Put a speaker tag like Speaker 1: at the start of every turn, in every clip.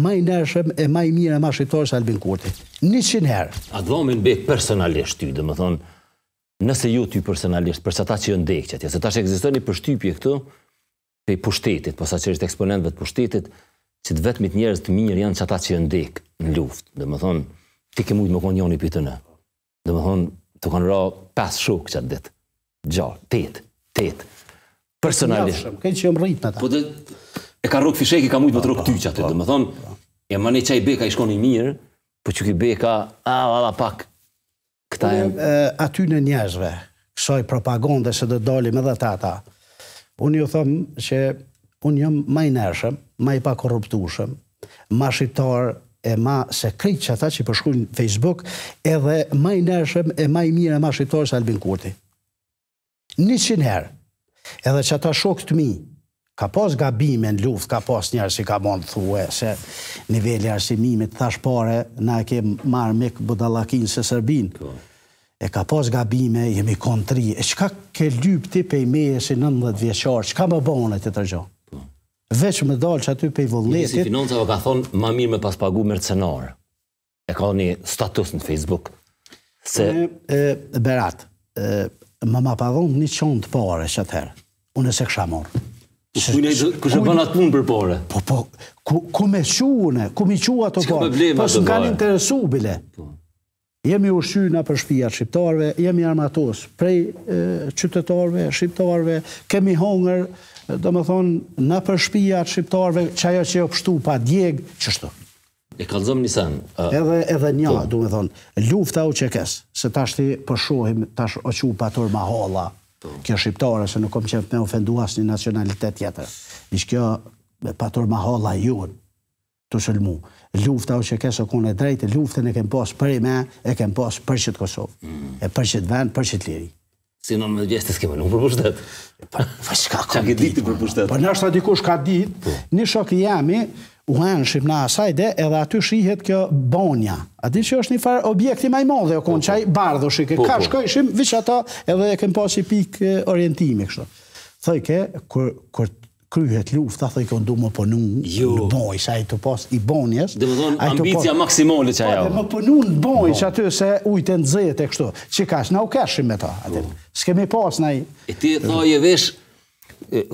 Speaker 1: më i nërshëm e më i mirë e ma shqiptarës Albin Kurti. Një qënë herë.
Speaker 2: A do më në personalisht ty, dhe më thonë, nëse ju ty personalisht, përsa ta që jë ndekë që atje, se ta që egzistën një përshtypje këtu, pe i pushtetit, po sa që është eksponentëve të pushtetit, që të vetëmit njerës të mirë janë që që jë ndekë në luftë, dhe më thonë, ti ke mujtë më konë njën i të në, dhe më thonë, të konë ra pas shukë që atë ditë, gjarë, të të personalisht. të që të të të të Po të e ka rrok fishek i ka mujtë më të rrok tyqa të, të më thonë, e mani qaj beka i shkoni i mirë, po që ki beka, a, a, a, pak,
Speaker 1: këta e... Aty në njerëzve, kësoj propagande se dhe dolim edhe tata, unë ju thëmë që unë jëmë ma i nërshëm, ma i pa korruptushëm, ma shqiptar e ma sekret që ata që përshkujnë Facebook, edhe ma i nërshëm e ma i mirë e ma shqiptar se Albin Kurti. Një qinë herë, edhe që ata të mi, Ka pas gabime në luft, ka pas njërë që ka bon të thue, se nivelli arsimimit thashpare, na e ke marrë mikë budalakin se sërbin. Po. E ka pas gabime, jemi kontri. E qka ke lypti ti pe i meje si 90 vjeqarë, qka më e të të gjohë? Po. Vesh me dalë që aty pej i vëlletit... Njësi si financa
Speaker 2: po ka thonë, ma mirë me pas pagu mërcenarë. E ka një status në Facebook. Se...
Speaker 1: Berat, më ma padhonë një qonë të pare që atëherë. Unë e se kësha morë.
Speaker 2: Kështë bënë atë punë për pore?
Speaker 1: Po, po, ku me shuhune, ku mi shuhu ato Po, Pas po, më kanë interesu, bile. Po. Jemi u nga për shpia shqiptarve, jemi armatos prej qytetarve, shqiptarve, kemi hongër, do më thonë, nga për shpia shqiptarve, qaja që jo pështu pa djegë,
Speaker 2: qështu. E kalëzëm një senë.
Speaker 1: Edhe një, po. du me thonë, lufta u që kesë, se tashti përshohim, tash o që u patur ma hola, kjo shqiptare, se nuk kom qëmë me ofendu as një nacionalitet tjetër. Ishtë kjo me patur ma hola jun, të sëllmu. Lufta o që kësë o kone drejtë, luftën e kem pas për i me, e kem pas për qëtë Kosovë. Mm. E për qëtë vend, për qëtë liri.
Speaker 2: Si në më gjestë s'ke më nuk për pushtet. Pa, po, pa ka ditë për po. pushtet. Pa po,
Speaker 1: nështë të dikush ka ditë, një i jemi, u hanëshim në asajde, edhe aty shihet kjo bonja. A di që është një farë objekti maj modhe, o konë qaj bardhë shike. Ka shkojshim, vishë ata, edhe e këmë po që pikë orientimi kështë. Thojke, kër, kryhet lufta, a i këndu më pënu në jo. boj, sa i të pas i bonjes. Dhe më thonë, ambicja pos...
Speaker 2: maksimale që po, ajo. Pa, dhe më pënu në
Speaker 1: boj, që po. aty se ujtë në zëjët e kështu. Që kash, na u kashim me ta. Atë, po. S'kemi pas na i...
Speaker 2: E ti e tha je vesh,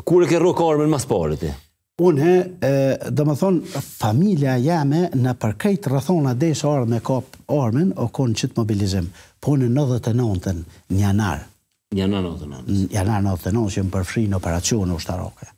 Speaker 2: kur e ke rrë kormën mas pare ti?
Speaker 1: Unë, e, dhe më thonë, familja jame në përkajt rrëthona dhe së armën e kap armën, o konë qëtë mobilizim. Po në 99-ën, një anarë.
Speaker 2: Një anarë 99-ën.
Speaker 1: Një anarë 99-ën, që më përfri në